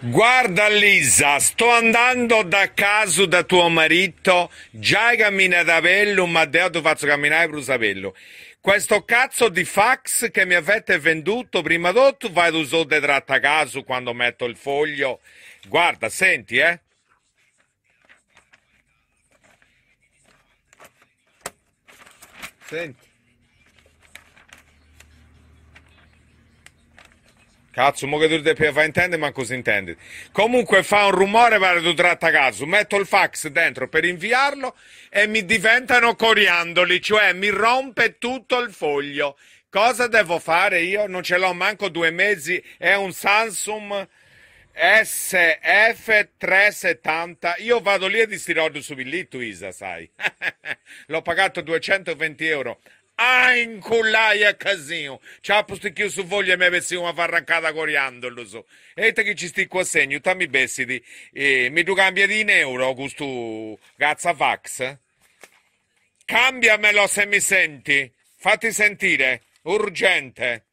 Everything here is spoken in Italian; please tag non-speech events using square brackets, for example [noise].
Guarda Lisa, sto andando da casa da tuo marito, già cammina da vello, ma adesso ti faccio camminare per saperlo. Questo cazzo di fax che mi avete venduto prima di tutto, vai d'uso di tratta caso quando metto il foglio. Guarda, senti, eh. Senti. Cazzo, mo che tu devi fare intendere, ma cosa intendi? Comunque fa un rumore, pare tu tratta caso. Metto il fax dentro per inviarlo e mi diventano coriandoli, cioè mi rompe tutto il foglio. Cosa devo fare io? Non ce l'ho manco due mesi, è un Samsung SF370. Io vado lì e distirò su Villitto, Isa, sai. [laughs] L'ho pagato 220 euro Ein ah, a casino. Ciao, posto che io su voglia mi avessi una farrancata coriandolo so. E te che ci sti qua a segno, tammi bestiti. E mi tu cambia di in euro questo fax. Cambiamelo se mi senti. Fatti sentire. Urgente.